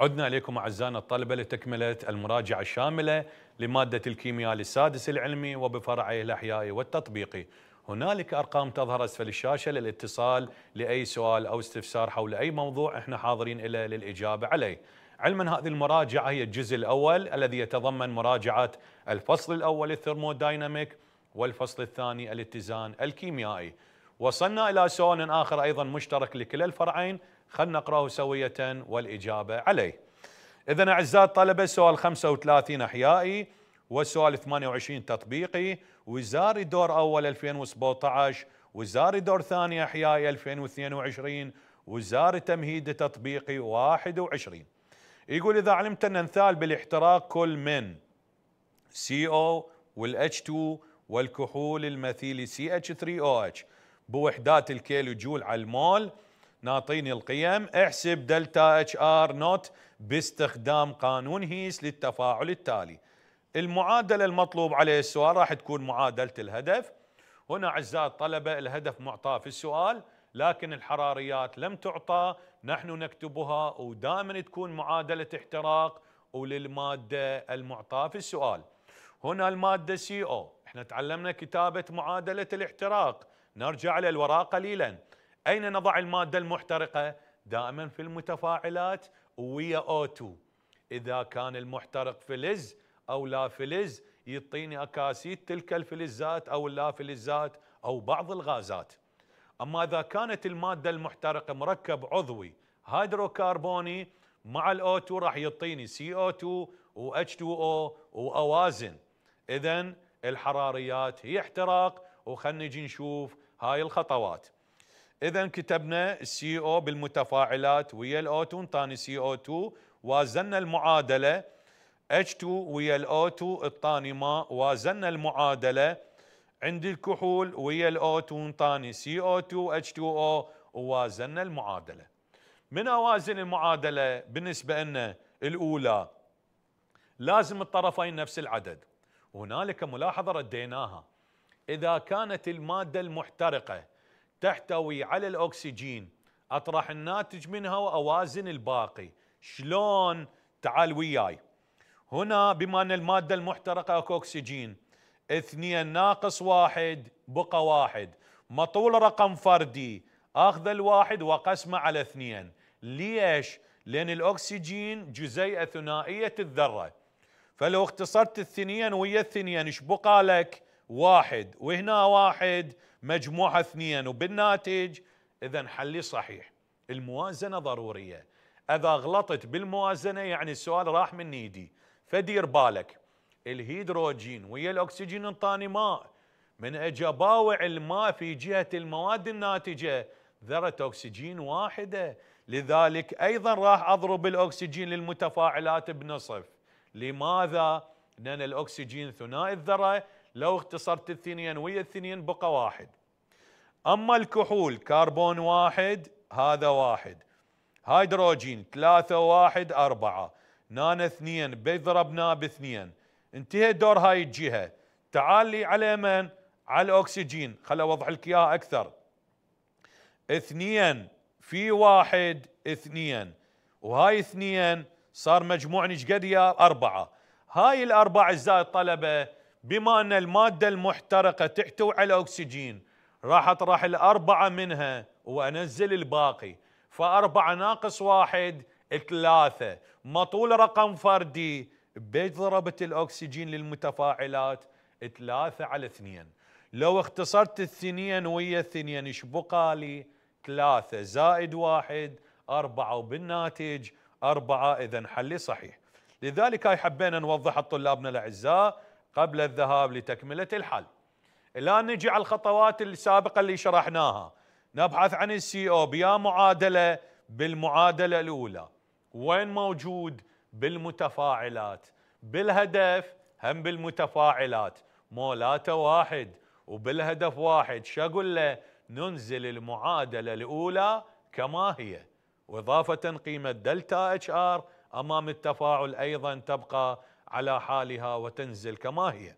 عدنا اليكم اعزائنا الطلبه لتكمله المراجعه الشامله لماده الكيمياء للسادس العلمي وبفرعيه الاحيائي والتطبيقي. هنالك ارقام تظهر اسفل الشاشه للاتصال لاي سؤال او استفسار حول اي موضوع احنا حاضرين إلى للاجابه عليه. علما هذه المراجعه هي الجزء الاول الذي يتضمن مراجعه الفصل الاول الثرمودايناميك والفصل الثاني الاتزان الكيميائي. وصلنا الى سؤال اخر ايضا مشترك لكلا الفرعين خلنا نقرأه سوية والإجابة عليه إذا أعزائي الطلبة سؤال 35 أحيائي والسؤال 28 تطبيقي وزاري دور أول 2017 وزاري دور ثاني أحيائي 2022 وزاري تمهيد تطبيقي 21 يقول إذا علمت أن ننثال بالاحتراق كل من سي او والاتش 2 والكحول المثيلي سي اتش 3 او اتش بوحدات الكيلو جول على المول ناطيني القيم احسب دلتا اتش ار نوت باستخدام قانون هيس للتفاعل التالي المعادلة المطلوب عليه السؤال راح تكون معادلة الهدف هنا أعزائي الطلبة الهدف معطاه في السؤال لكن الحراريات لم تعطى نحن نكتبها ودائما تكون معادلة احتراق وللمادة المعطاة في السؤال هنا المادة سي او احنا تعلمنا كتابة معادلة الاحتراق نرجع للوراء قليلا أين نضع المادة المحترقة؟ دائما في المتفاعلات ويا O2 إذا كان المحترق فلز أو لا فلز يعطيني أكاسيد تلك الفلزات أو فلزات أو بعض الغازات أما إذا كانت المادة المحترقة مركب عضوي هيدروكربوني مع الأو2 راح يعطيني CO2 و H2O وأوازن إذا الحراريات هي احتراق وخلنا نجي نشوف هاي الخطوات اذا كتبنا السي او بالمتفاعلات ويا الاو2 انطاني سي او2 وازنا المعادله H2 ويا الاو2 انطاني ماء وازنا المعادله عند الكحول ويا الاو2 انطاني سي او2 H2O ووازنا المعادله من اوازن المعادله بالنسبه لنا الاولى لازم الطرفين نفس العدد هنالك ملاحظه رديناها اذا كانت الماده المحترقه تحتوي على الأكسجين أطرح الناتج منها وأوازن الباقي شلون تعال وياي هنا بما أن المادة المحترقة أكو أكسجين اثنين ناقص واحد بقى واحد مطول رقم فردي أخذ الواحد وقسمه على اثنين ليش؟ لأن الأكسجين جزيئة ثنائية الذرة فلو اختصرت الثنين ويا الثنين ايش بقى لك؟ واحد وهنا واحد مجموعة اثنين وبالناتج إذا حلي صحيح الموازنة ضرورية إذا غلطت بالموازنة يعني السؤال راح من ايدي فدير بالك الهيدروجين ويا الأكسجين انطاني ماء من أجباوع الماء في جهة المواد الناتجة ذرة أكسجين واحدة لذلك أيضا راح أضرب الأكسجين للمتفاعلات بنصف لماذا؟ لأن الأكسجين ثنائي الذرة لو اختصرت الثنين ويا الثنين بقى واحد أما الكحول كربون واحد هذا واحد هيدروجين ثلاثة واحد أربعة نانا اثنين بيضربنا باثنين انتهى دور هاي الجهة تعال لي على من على الأكسجين خل أوضح لك إياها أكثر اثنين في واحد اثنين وهاي اثنين صار مجموعنا شقد يا أربعة هاي الأربعة الزائد طلبة بما أن المادة المحترقة تحتوي على أكسجين راح أطرح الأربعة منها وأنزل الباقي فأربعة ناقص واحد ثلاثة مطول رقم فردي بضربه ضربة الأكسجين للمتفاعلات ثلاثة على اثنين لو اختصرت الثنين ويا الثنين ايش بقى لي ثلاثة زائد واحد أربعة وبالناتج أربعة إذا حلي صحيح لذلك هاي حبينا نوضح لطلابنا الأعزاء قبل الذهاب لتكملة الحل الآن نجي على الخطوات السابقة اللي شرحناها نبحث عن السي او بيا معادلة بالمعادلة الأولى وين موجود بالمتفاعلات بالهدف هم بالمتفاعلات مولاته واحد وبالهدف واحد شاقول له ننزل المعادلة الأولى كما هي وإضافة قيمة دلتا اتش ار أمام التفاعل أيضا تبقى على حالها وتنزل كما هي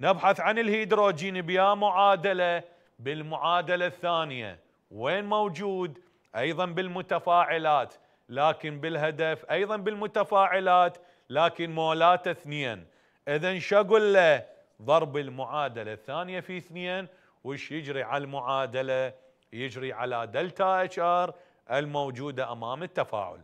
نبحث عن الهيدروجين بيا معادلة بالمعادلة الثانية وين موجود أيضا بالمتفاعلات لكن بالهدف أيضا بالمتفاعلات لكن مولات اثنين إذا شقل له ضرب المعادلة الثانية في اثنين وش يجري على المعادلة يجري على دلتا اتش ار الموجودة أمام التفاعل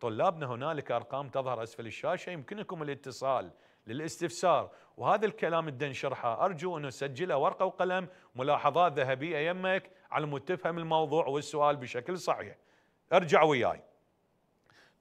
طلابنا هنالك ارقام تظهر اسفل الشاشه يمكنكم الاتصال للاستفسار وهذا الكلام اللي نشرحه ارجو انه سجله ورقه وقلم ملاحظات ذهبيه يمك على مود تفهم الموضوع والسؤال بشكل صحيح ارجع وياي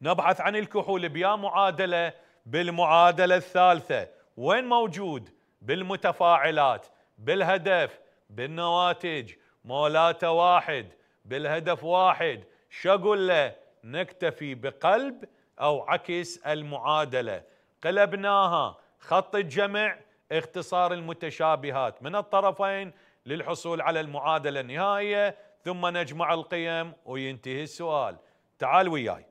نبحث عن الكحول بيا معادله بالمعادله الثالثه وين موجود بالمتفاعلات بالهدف بالنواتج مولاته واحد بالهدف واحد شو اقول له نكتفي بقلب أو عكس المعادلة قلبناها خط الجمع اختصار المتشابهات من الطرفين للحصول على المعادلة النهائية ثم نجمع القيم وينتهي السؤال تعال وياي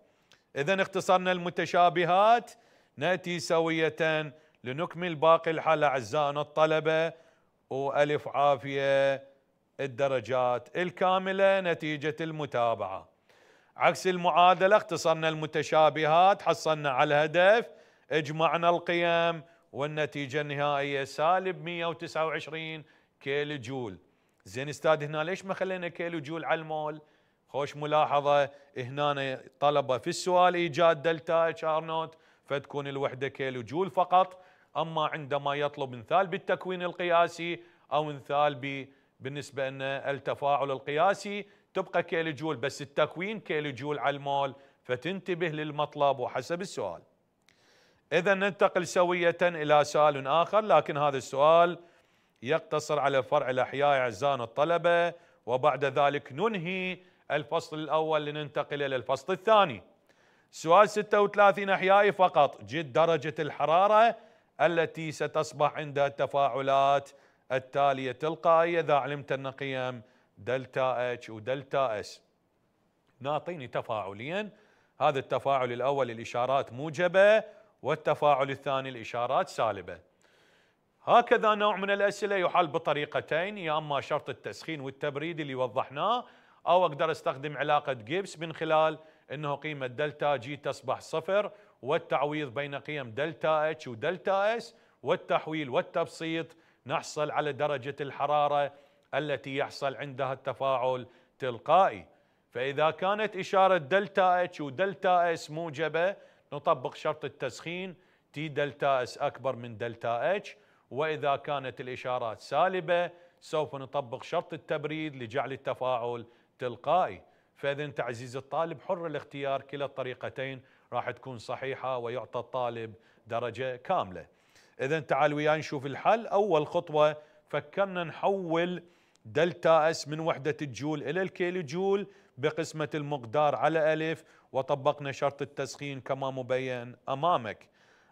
إذا اختصرنا المتشابهات نأتي سوية لنكمل باقي الحل أعزائنا الطلبة وألف عافية الدرجات الكاملة نتيجة المتابعة عكس المعادلة اختصرنا المتشابهات حصلنا على الهدف اجمعنا القيم والنتيجة النهائية سالب 129 كيلو جول زين استاذ هنا ليش ما خلينا كيلو جول على المول خوش ملاحظة هنا طلبة في السؤال إيجاد دلتا اتش ار نوت فتكون الوحدة كيلو جول فقط أما عندما يطلب انثال بالتكوين القياسي أو انثال بالنسبة أن التفاعل القياسي تبقى كيلو جول بس التكوين كيلو جول على المول فتنتبه للمطلب وحسب السؤال إذا ننتقل سوية إلى سؤال آخر لكن هذا السؤال يقتصر على فرع الأحياء أعزائنا الطلبة وبعد ذلك ننهي الفصل الأول لننتقل إلى الفصل الثاني سؤال 36 أحيائي فقط جد درجة الحرارة التي ستصبح عندها التفاعلات التالية تلقائية إذا علمت أن قيم دلتا اتش ودلتا اس نعطيني تفاعليا هذا التفاعل الاول الاشارات موجبه والتفاعل الثاني الاشارات سالبه هكذا نوع من الاسئله يحل بطريقتين يا اما شرط التسخين والتبريد اللي وضحناه او اقدر استخدم علاقه جيبس من خلال انه قيمه دلتا جي تصبح صفر والتعويض بين قيم دلتا اتش ودلتا اس والتحويل والتبسيط نحصل على درجه الحراره التي يحصل عندها التفاعل تلقائي فإذا كانت إشارة دلتا اتش ودلتا اس موجبة نطبق شرط التسخين تي دلتا اس أكبر من دلتا اتش وإذا كانت الإشارات سالبة سوف نطبق شرط التبريد لجعل التفاعل تلقائي فإذا تعزيز الطالب حر الاختيار كلا الطريقتين راح تكون صحيحة ويعطى الطالب درجة كاملة إذا تعال وياي نشوف الحل أول خطوة فكرنا نحول دلتا اس من وحدة الجول إلى الكيلو جول بقسمة المقدار على ألف وطبقنا شرط التسخين كما مبين أمامك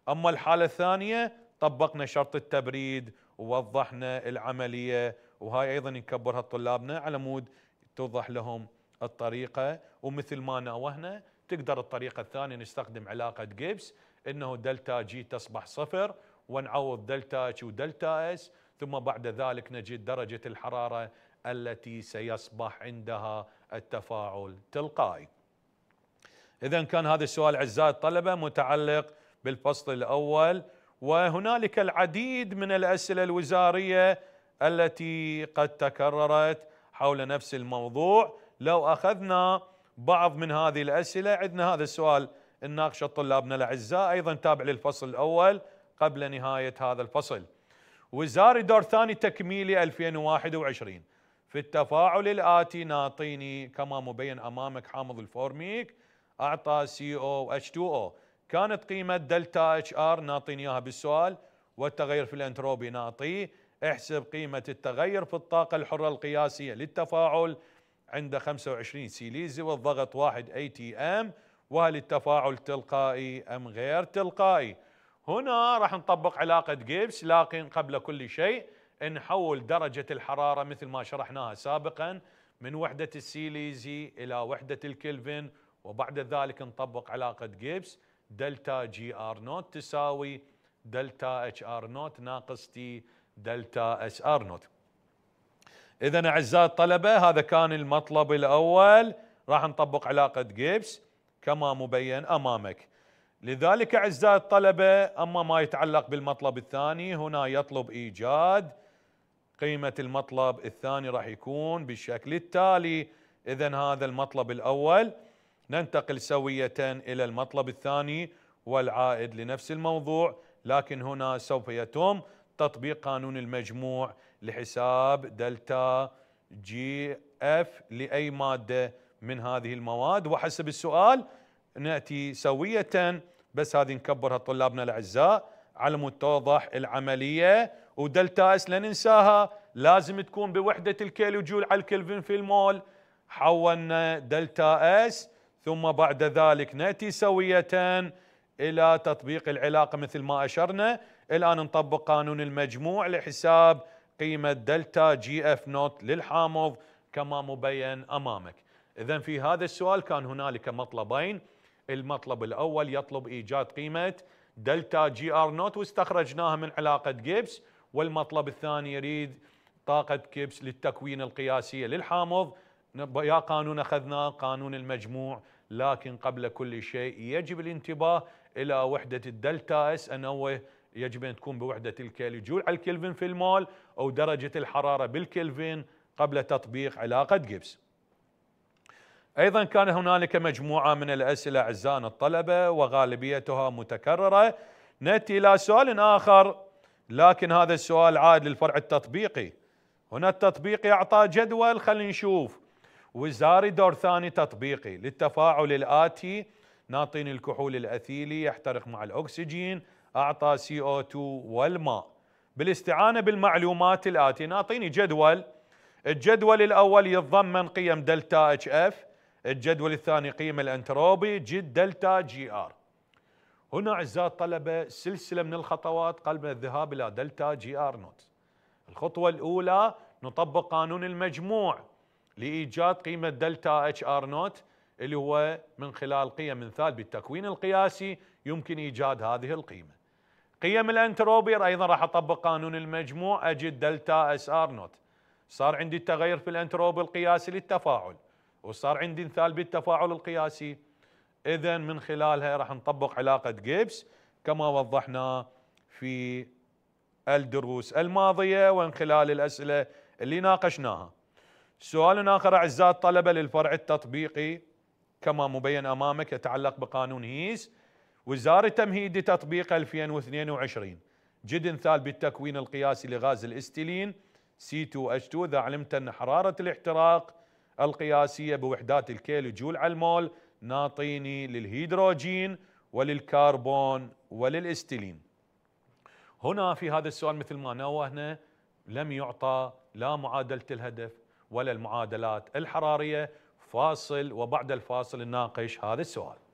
أما الحالة الثانية طبقنا شرط التبريد ووضحنا العملية وهاي أيضا نكبرها طلابنا على مود توضح لهم الطريقة ومثل ما ناوهنا تقدر الطريقة الثانية نستخدم علاقة جيبس أنه دلتا جي تصبح صفر ونعوض دلتا اتش ودلتا اس ثم بعد ذلك نجد درجة الحرارة التي سيصبح عندها التفاعل تلقائي إذا كان هذا السؤال أعزائي الطلبة متعلق بالفصل الأول وهنالك العديد من الأسئلة الوزارية التي قد تكررت حول نفس الموضوع لو أخذنا بعض من هذه الأسئلة عندنا هذا السؤال نناقشه طلابنا الأعزاء أيضا تابع للفصل الأول قبل نهاية هذا الفصل وزاري دور ثاني تكميلي 2021 في التفاعل الآتي ناطيني كما مبين أمامك حامض الفورميك أعطى سي او اتش 2 او كانت قيمة دلتا اتش ار ناطيني إياها بالسؤال والتغير في الانتروبي ناطي احسب قيمة التغير في الطاقة الحرة القياسية للتفاعل عند 25 سيليزي والضغط 1 اي تي ام وهل التفاعل تلقائي ام غير تلقائي هنا راح نطبق علاقة جيبس لكن قبل كل شيء نحول درجة الحرارة مثل ما شرحناها سابقا من وحدة السيليزي إلى وحدة الكلفن وبعد ذلك نطبق علاقة جيبس دلتا جي ار نوت تساوي دلتا اتش ار نوت ناقص تي دلتا اس ار نوت إذا أعزائي الطلبة هذا كان المطلب الأول راح نطبق علاقة جيبس كما مبين أمامك لذلك أعزائي الطلبة أما ما يتعلق بالمطلب الثاني هنا يطلب إيجاد قيمة المطلب الثاني راح يكون بالشكل التالي إذا هذا المطلب الأول ننتقل سوية إلى المطلب الثاني والعائد لنفس الموضوع لكن هنا سوف يتم تطبيق قانون المجموع لحساب دلتا جي اف لأي مادة من هذه المواد وحسب السؤال ناتي سويه بس هذه نكبرها طلابنا الاعزاء على متوضح العمليه ودلتا اس لا ننساها لازم تكون بوحده الكيلو جول على الكلفن في المول حولنا دلتا اس ثم بعد ذلك ناتي سويه الى تطبيق العلاقه مثل ما اشرنا الان نطبق قانون المجموع لحساب قيمه دلتا جي اف نوت للحامض كما مبين امامك اذا في هذا السؤال كان هنالك مطلبين المطلب الأول يطلب إيجاد قيمة دلتا جي آر نوت واستخرجناها من علاقة جيبس والمطلب الثاني يريد طاقة جيبس للتكوين القياسية للحامض يا قانون أخذناه قانون المجموع لكن قبل كل شيء يجب الانتباه إلى وحدة الدلتا اس أنوه يجب أن تكون بوحدة جول على الكلفن في المول أو درجة الحرارة بالكلفن قبل تطبيق علاقة جيبس أيضا كان هنالك مجموعة من الأسئلة أعزائنا الطلبة وغالبيتها متكررة نأتي إلى سؤال آخر لكن هذا السؤال عاد للفرع التطبيقي هنا التطبيقي أعطى جدول خلينا نشوف وزاري دور ثاني تطبيقي للتفاعل الآتي ناطين الكحول الأثيلي يحترق مع الأكسجين أعطى CO2 والماء بالاستعانة بالمعلومات الآتي ناطيني جدول الجدول الأول يتضمن قيم دلتا اتش اف الجدول الثاني قيم الانتروبي جد دلتا جي ار هنا اعزائي الطلبه سلسله من الخطوات قبل الذهاب الى دلتا جي ار نوت الخطوه الاولى نطبق قانون المجموع لايجاد قيمه دلتا اتش ار نوت اللي هو من خلال قيم مثال بالتكوين القياسي يمكن ايجاد هذه القيمه قيم الانتروبي ايضا راح اطبق قانون المجموع اجد دلتا اس ار نوت صار عندي التغير في الانتروبي القياسي للتفاعل وصار عندي مثال بالتفاعل القياسي اذا من خلالها راح نطبق علاقه جيبس كما وضحنا في الدروس الماضيه ومن خلال الاسئله اللي ناقشناها. سؤال آخر أعزائي الطلبة للفرع التطبيقي كما مبين أمامك يتعلق بقانون هيس وزارة تمهيد تطبيق 2022 جد مثال بالتكوين القياسي لغاز الاستيلين C2H2 إذا علمت أن حرارة الاحتراق القياسية بوحدات الكيلو جول على المول ناطيني للهيدروجين وللكربون وللاستيلين هنا في هذا السؤال مثل ما نوهنا لم يعطى لا معادلة الهدف ولا المعادلات الحرارية فاصل وبعد الفاصل نناقش هذا السؤال